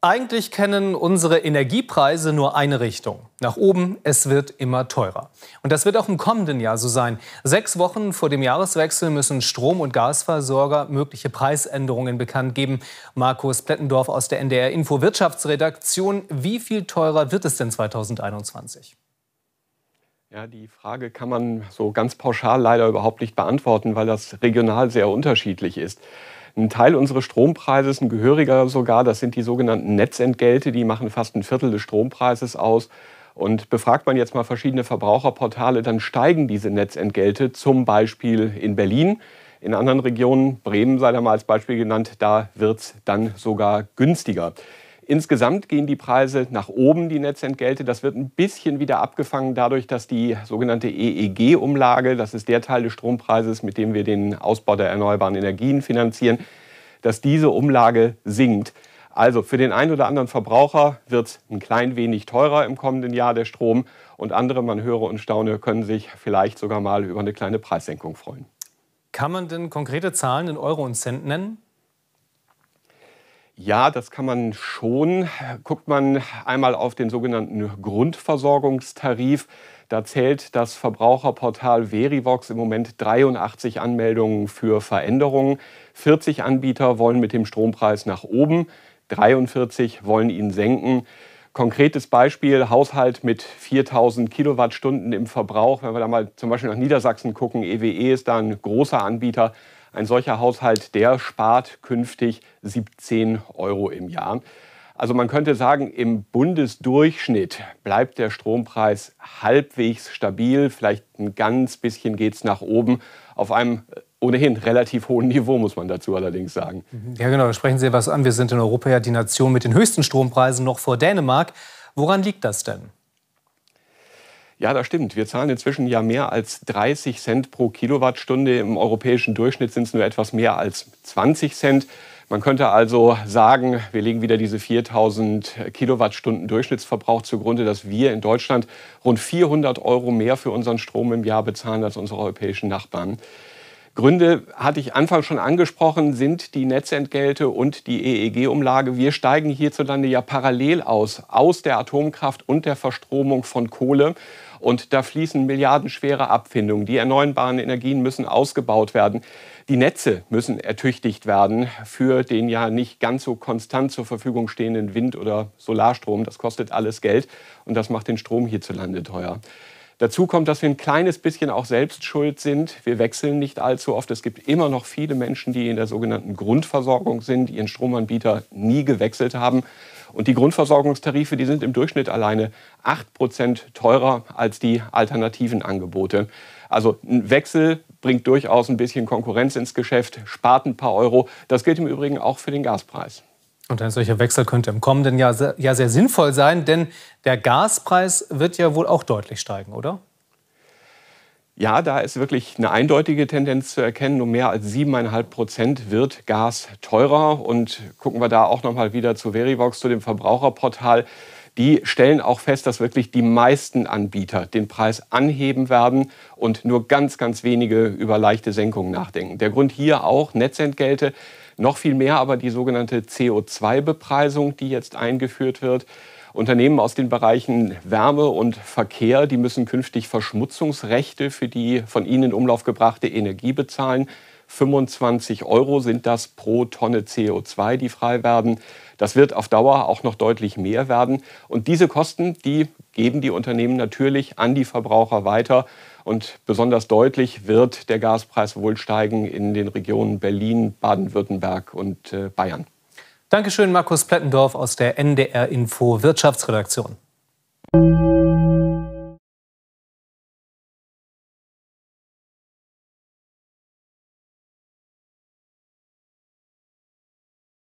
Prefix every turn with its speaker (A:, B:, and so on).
A: Eigentlich kennen unsere Energiepreise nur eine Richtung. Nach oben, es wird immer teurer. Und das wird auch im kommenden Jahr so sein. Sechs Wochen vor dem Jahreswechsel müssen Strom- und Gasversorger mögliche Preisänderungen bekannt geben. Markus Plettendorf aus der NDR Info Wirtschaftsredaktion. Wie viel teurer wird es denn 2021?
B: Ja, die Frage kann man so ganz pauschal leider überhaupt nicht beantworten, weil das regional sehr unterschiedlich ist. Ein Teil unseres Strompreises, ein gehöriger sogar, das sind die sogenannten Netzentgelte, die machen fast ein Viertel des Strompreises aus. Und befragt man jetzt mal verschiedene Verbraucherportale, dann steigen diese Netzentgelte, zum Beispiel in Berlin. In anderen Regionen, Bremen sei da mal als Beispiel genannt, da wird es dann sogar günstiger. Insgesamt gehen die Preise nach oben, die Netzentgelte. Das wird ein bisschen wieder abgefangen dadurch, dass die sogenannte EEG-Umlage, das ist der Teil des Strompreises, mit dem wir den Ausbau der erneuerbaren Energien finanzieren, dass diese Umlage sinkt. Also für den einen oder anderen Verbraucher wird es ein klein wenig teurer im kommenden Jahr der Strom und andere, man höre und staune, können sich vielleicht sogar mal über eine kleine Preissenkung freuen.
A: Kann man denn konkrete Zahlen in Euro und Cent nennen?
B: Ja, das kann man schon. Guckt man einmal auf den sogenannten Grundversorgungstarif. Da zählt das Verbraucherportal Verivox im Moment 83 Anmeldungen für Veränderungen. 40 Anbieter wollen mit dem Strompreis nach oben, 43 wollen ihn senken. Konkretes Beispiel, Haushalt mit 4000 Kilowattstunden im Verbrauch. Wenn wir da mal zum Beispiel nach Niedersachsen gucken, EWE e ist da ein großer Anbieter, ein solcher Haushalt, der spart künftig 17 Euro im Jahr. Also man könnte sagen, im Bundesdurchschnitt bleibt der Strompreis halbwegs stabil. Vielleicht ein ganz bisschen geht es nach oben. Auf einem äh, ohnehin relativ hohen Niveau, muss man dazu allerdings sagen. Mhm.
A: Ja, genau, da sprechen Sie was an. Wir sind in Europa ja die Nation mit den höchsten Strompreisen noch vor Dänemark. Woran liegt das denn?
B: Ja, das stimmt. Wir zahlen inzwischen ja mehr als 30 Cent pro Kilowattstunde. Im europäischen Durchschnitt sind es nur etwas mehr als 20 Cent. Man könnte also sagen, wir legen wieder diese 4000 Kilowattstunden Durchschnittsverbrauch zugrunde, dass wir in Deutschland rund 400 Euro mehr für unseren Strom im Jahr bezahlen als unsere europäischen Nachbarn. Gründe hatte ich Anfang schon angesprochen, sind die Netzentgelte und die EEG-Umlage. Wir steigen hierzulande ja parallel aus, aus der Atomkraft und der Verstromung von Kohle. Und da fließen milliardenschwere Abfindungen. Die erneuerbaren Energien müssen ausgebaut werden. Die Netze müssen ertüchtigt werden für den ja nicht ganz so konstant zur Verfügung stehenden Wind- oder Solarstrom. Das kostet alles Geld und das macht den Strom hierzulande teuer. Dazu kommt, dass wir ein kleines bisschen auch selbst schuld sind. Wir wechseln nicht allzu oft. Es gibt immer noch viele Menschen, die in der sogenannten Grundversorgung sind, ihren Stromanbieter nie gewechselt haben. Und die Grundversorgungstarife, die sind im Durchschnitt alleine 8% teurer als die alternativen Angebote. Also ein Wechsel bringt durchaus ein bisschen Konkurrenz ins Geschäft, spart ein paar Euro. Das gilt im Übrigen auch für den Gaspreis.
A: Und ein solcher Wechsel könnte im kommenden Jahr sehr, ja sehr sinnvoll sein, denn der Gaspreis wird ja wohl auch deutlich
B: steigen, oder? Ja, da ist wirklich eine eindeutige Tendenz zu erkennen. Um mehr als 7,5 Prozent wird Gas teurer. Und gucken wir da auch nochmal wieder zu Verivox, zu dem Verbraucherportal die stellen auch fest, dass wirklich die meisten Anbieter den Preis anheben werden und nur ganz, ganz wenige über leichte Senkungen nachdenken. Der Grund hier auch Netzentgelte, noch viel mehr aber die sogenannte CO2-Bepreisung, die jetzt eingeführt wird. Unternehmen aus den Bereichen Wärme und Verkehr, die müssen künftig Verschmutzungsrechte für die von ihnen in Umlauf gebrachte Energie bezahlen. 25 Euro sind das pro Tonne CO2, die frei werden. Das wird auf Dauer auch noch deutlich mehr werden. Und diese Kosten, die geben die Unternehmen natürlich an die Verbraucher weiter. Und besonders deutlich wird der Gaspreis wohl steigen in den Regionen Berlin, Baden-Württemberg und äh, Bayern. Dankeschön, Markus Plettendorf aus der NDR Info Wirtschaftsredaktion.